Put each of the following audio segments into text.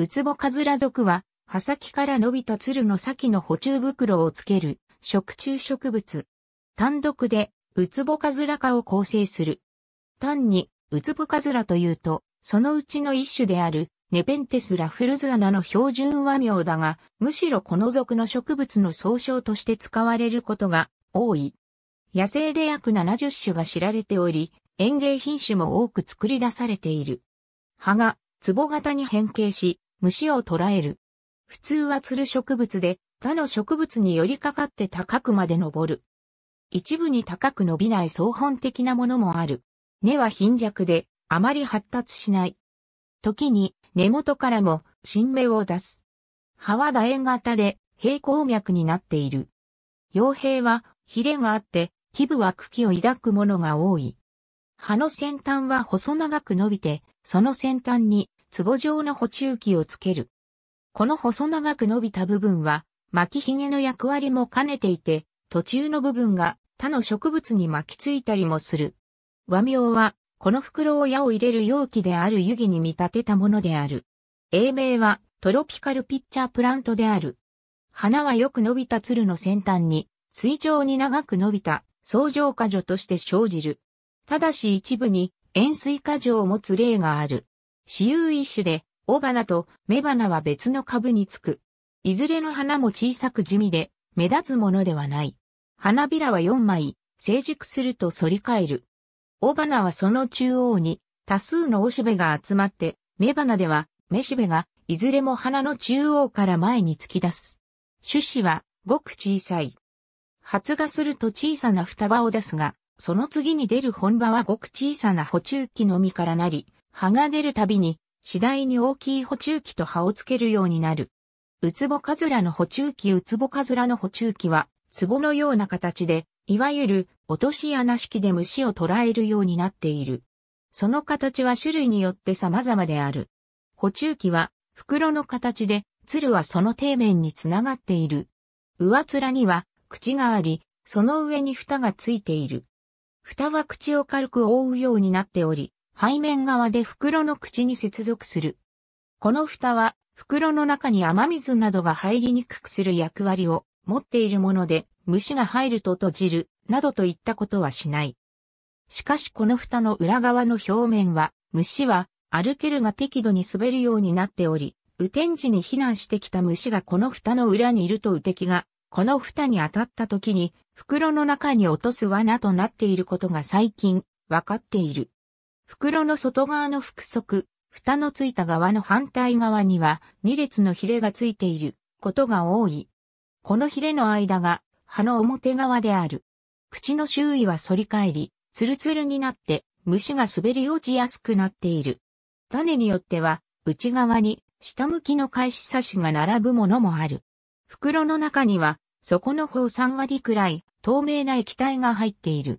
ウツボカズラ属は、葉先から伸びた鶴の先の補充袋をつける、食虫植物。単独で、ウツボカズラ科を構成する。単に、ウツボカズラというと、そのうちの一種である、ネペンテスラフルズアナの標準和名だが、むしろこの属の植物の総称として使われることが多い。野生で約70種が知られており、園芸品種も多く作り出されている。葉が、壺型に変形し、虫を捕らえる。普通はつる植物で、他の植物に寄りかかって高くまで登る。一部に高く伸びない総本的なものもある。根は貧弱で、あまり発達しない。時に、根元からも、新芽を出す。葉は楕円型で、平行脈になっている。傭兵は、ヒレがあって、基部は茎を抱くものが多い。葉の先端は細長く伸びて、その先端に壺状の補充器をつける。この細長く伸びた部分は、巻きひげの役割も兼ねていて、途中の部分が他の植物に巻きついたりもする。和名は、この袋を矢を入れる容器である湯木に見立てたものである。英名は、トロピカルピッチャープラントである。花はよく伸びた鶴の先端に、水上に長く伸びた、相乗果樹として生じる。ただし一部に、塩水果樹を持つ例がある。私有一種で、雄花と雌花は別の株につく。いずれの花も小さく地味で、目立つものではない。花びらは4枚、成熟すると反り返る。雄花はその中央に多数の雄しべが集まって、雌花では雌しべがいずれも花の中央から前に突き出す。種子はごく小さい。発芽すると小さな双葉を出すが、その次に出る本葉はごく小さな補充器のみからなり、葉が出るたびに、次第に大きい補充器と葉をつけるようになる。ウツボカズラの補充器ウツボカズラの補充器は、壺のような形で、いわゆる落とし穴式で虫を捕らえるようになっている。その形は種類によって様々である。補充器は袋の形で、鶴はその底面につながっている。上面には口があり、その上に蓋がついている。蓋は口を軽く覆うようになっており、背面側で袋の口に接続する。この蓋は袋の中に雨水などが入りにくくする役割を持っているもので虫が入ると閉じるなどといったことはしない。しかしこの蓋の裏側の表面は虫は歩けるが適度に滑るようになっており、雨天時に避難してきた虫がこの蓋の裏にいると雨敵がこの蓋に当たった時に袋の中に落とす罠となっていることが最近分かっている。袋の外側の腹側、蓋のついた側の反対側には2列のヒレがついていることが多い。このヒレの間が歯の表側である。口の周囲は反り返り、ツルツルになって虫が滑り落ちやすくなっている。種によっては内側に下向きの返し刺しが並ぶものもある。袋の中には底の方3割くらい透明な液体が入っている。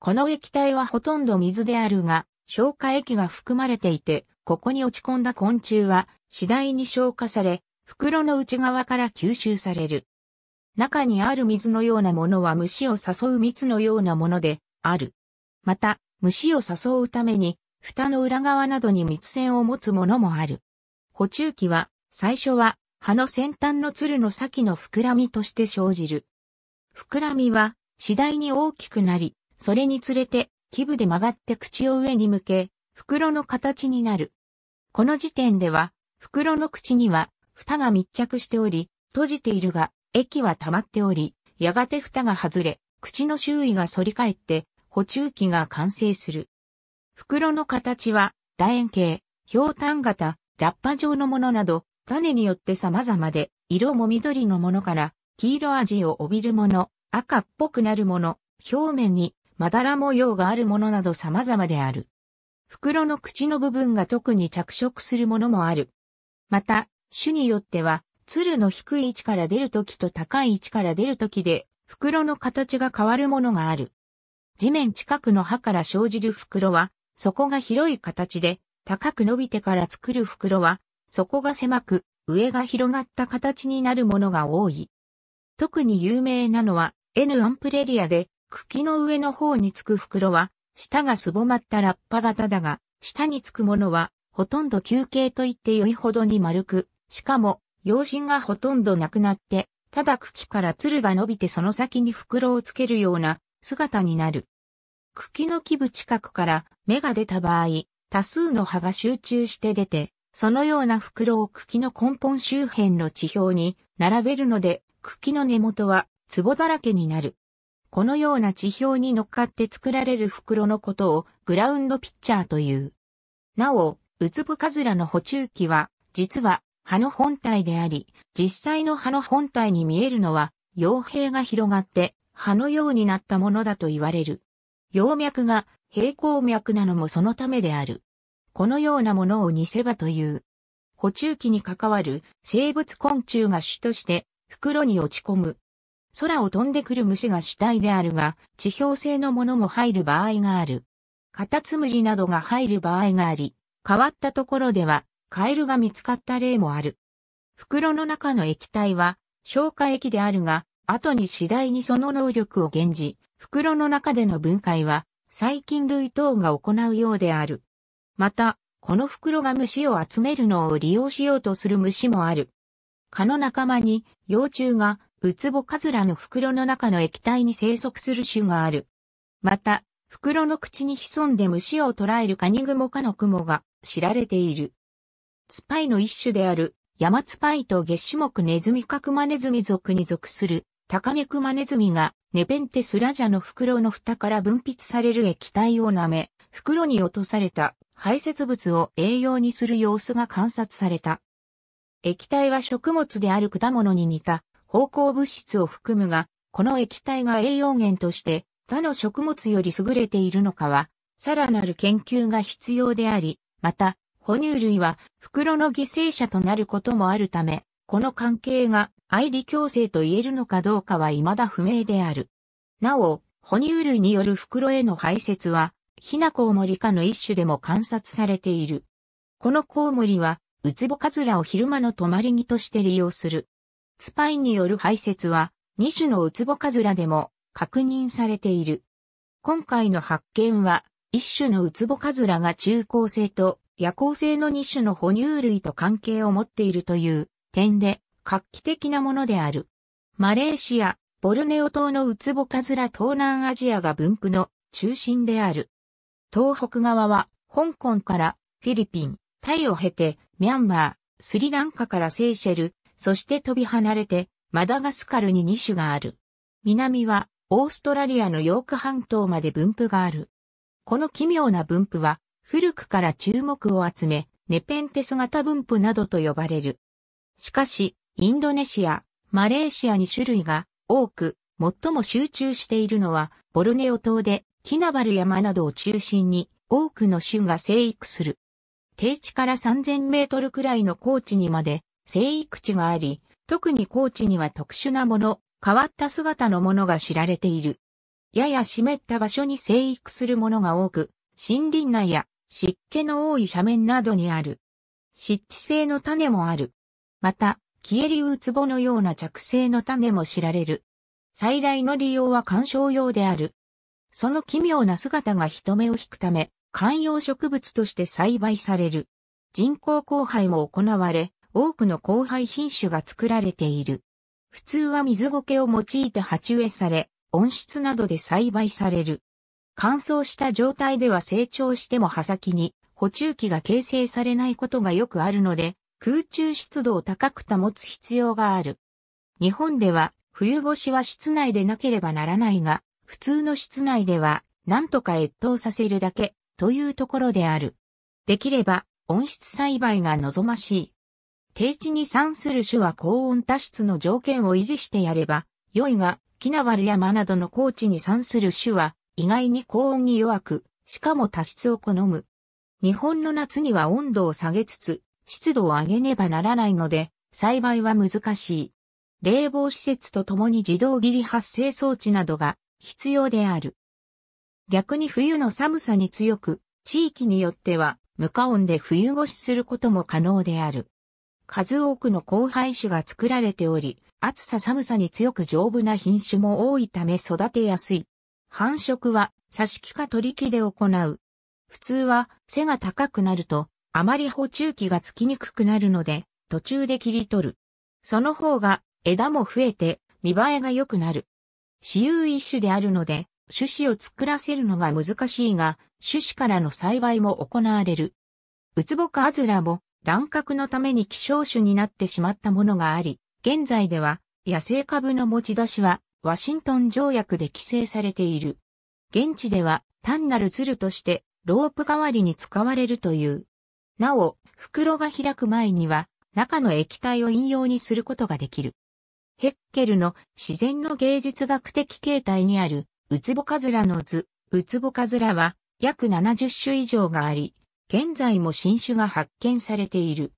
この液体はほとんど水であるが、消化液が含まれていて、ここに落ち込んだ昆虫は次第に消化され、袋の内側から吸収される。中にある水のようなものは虫を誘う蜜のようなものである。また、虫を誘うために、蓋の裏側などに蜜栓を持つものもある。補充器は、最初は、葉の先端のつるの先の膨らみとして生じる。膨らみは、次第に大きくなり、それにつれて、基部で曲がって口を上に向け、袋の形になる。この時点では、袋の口には、蓋が密着しており、閉じているが、液は溜まっており、やがて蓋が外れ、口の周囲が反り返って、補充器が完成する。袋の形は、楕円形、氷炭型、ラッパ状のものなど、種によって様々で、色も緑のものから、黄色味を帯びるもの、赤っぽくなるもの、表面にまだら模様があるものなど様々である。袋の口の部分が特に着色するものもある。また、種によっては、鶴の低い位置から出るときと高い位置から出るときで、袋の形が変わるものがある。地面近くの歯から生じる袋は、底が広い形で、高く伸びてから作る袋は、底が狭く、上が広がった形になるものが多い。特に有名なのは、N アンプレリアで、茎の上の方につく袋は、下がすぼまったラッパ型だが、下につくものは、ほとんど球形と言って良いほどに丸く、しかも、用心がほとんどなくなって、ただ茎から鶴が伸びてその先に袋をつけるような姿になる。茎の基部近くから芽が出た場合、多数の葉が集中して出て、そのような袋を茎の根本周辺の地表に並べるので、茎の根元は壺だらけになる。このような地表に乗っかって作られる袋のことをグラウンドピッチャーという。なお、ウツブカズラの補充器は、実は葉の本体であり、実際の葉の本体に見えるのは、傭兵が広がって葉のようになったものだと言われる。葉脈が平行脈なのもそのためである。このようなものを似せばという。補充器に関わる生物昆虫が主として袋に落ち込む空を飛んでくる虫が主体であるが、地表性のものも入る場合がある。カタツムリなどが入る場合があり、変わったところでは、カエルが見つかった例もある。袋の中の液体は、消化液であるが、後に次第にその能力を減じ、袋の中での分解は、細菌類等が行うようである。また、この袋が虫を集めるのを利用しようとする虫もある。蚊の仲間に幼虫がウツボカズラの袋の中の液体に生息する種がある。また、袋の口に潜んで虫を捕らえるカニグモ科の雲が知られている。スパイの一種である、ヤマツパイと月種目ネズミカクマネズミ属に属する、タカネクマネズミが、ネペンテスラジャの袋の蓋から分泌される液体を舐め、袋に落とされた排泄物を栄養にする様子が観察された。液体は食物である果物に似た方向物質を含むが、この液体が栄養源として他の食物より優れているのかは、さらなる研究が必要であり、また、哺乳類は袋の犠牲者となることもあるため、この関係が愛理共生と言えるのかどうかは未だ不明である。なお、哺乳類による袋への排泄は、ヒナコウモリ科の一種でも観察されている。このコウモリは、ウツボカズラを昼間の泊まり木として利用する。スパイによる排泄は2種のウツボカズラでも確認されている。今回の発見は一種のウツボカズラが中高生と夜行性の2種の哺乳類と関係を持っているという点で画期的なものである。マレーシア、ボルネオ島のウツボカズラ東南アジアが分布の中心である。東北側は香港からフィリピン、タイを経てミャンマー、スリランカからセーシェル、そして飛び離れて、マダガスカルに2種がある。南は、オーストラリアのヨーク半島まで分布がある。この奇妙な分布は、古くから注目を集め、ネペンテス型分布などと呼ばれる。しかし、インドネシア、マレーシアに種類が多く、最も集中しているのは、ボルネオ島で、キナバル山などを中心に、多くの種が生育する。低地から3000メートルくらいの高地にまで生育地があり、特に高地には特殊なもの、変わった姿のものが知られている。やや湿った場所に生育するものが多く、森林内や湿気の多い斜面などにある。湿地性の種もある。また、消えりうつぼのような着生の種も知られる。最大の利用は観賞用である。その奇妙な姿が人目を引くため、観葉植物として栽培される。人工交配も行われ、多くの交配品種が作られている。普通は水苔を用いて鉢植えされ、温室などで栽培される。乾燥した状態では成長しても葉先に補充器が形成されないことがよくあるので、空中湿度を高く保つ必要がある。日本では冬越しは室内でなければならないが、普通の室内では何とか越冬させるだけというところである。できれば温室栽培が望ましい。低地に産する種は高温多湿の条件を維持してやれば、良いが、キナバル山などの高地に産する種は、意外に高温に弱く、しかも多湿を好む。日本の夏には温度を下げつつ、湿度を上げねばならないので、栽培は難しい。冷房施設とともに自動切り発生装置などが必要である。逆に冬の寒さに強く、地域によっては無加温で冬越しすることも可能である。数多くの交配種が作られており、暑さ寒さに強く丈夫な品種も多いため育てやすい。繁殖は挿し木か取り木で行う。普通は背が高くなるとあまり補充器がつきにくくなるので途中で切り取る。その方が枝も増えて見栄えが良くなる。私有一種であるので種子を作らせるのが難しいが種子からの栽培も行われる。ウツボカアズラも乱獲のために希少種になってしまったものがあり、現在では野生株の持ち出しはワシントン条約で規制されている。現地では単なる鶴としてロープ代わりに使われるという。なお、袋が開く前には中の液体を引用にすることができる。ヘッケルの自然の芸術学的形態にあるウツボカズラの図、ウツボカズラは約70種以上があり、現在も新種が発見されている。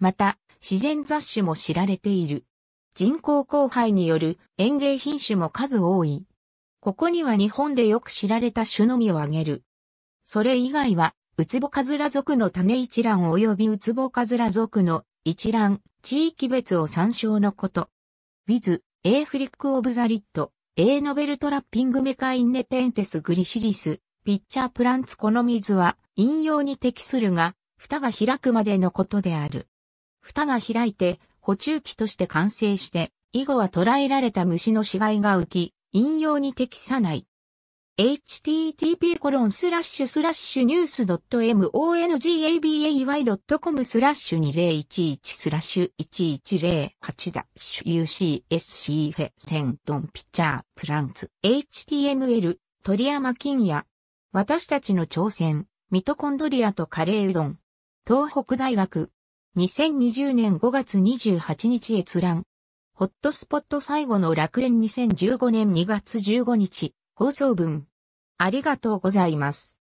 また、自然雑種も知られている。人工交配による園芸品種も数多い。ここには日本でよく知られた種のみを挙げる。それ以外は、ウツボカズラ族の種一覧及びウツボカズラ族の一覧、地域別を参照のこと。w i ズ、エ A フリックオブザリット、A ノベルトラッピングメカインネペンテスグリシリス、ピッチャープランツこの水は、引用に適するが、蓋が開くまでのことである。蓋が開いて、補充器として完成して、以後は捉えられた虫の死骸が浮き、引用に適さない。http n e w スラッシュスラッシュニュース .mongabay.com スラッシュ2011スラッシュ1108だ。ッシ UCSC フェセントンピッチャープランツ HTML 鳥山金也私たちの挑戦ミトコンドリアとカレーうどん。東北大学。2020年5月28日閲覧。ホットスポット最後の楽園2015年2月15日。放送分。ありがとうございます。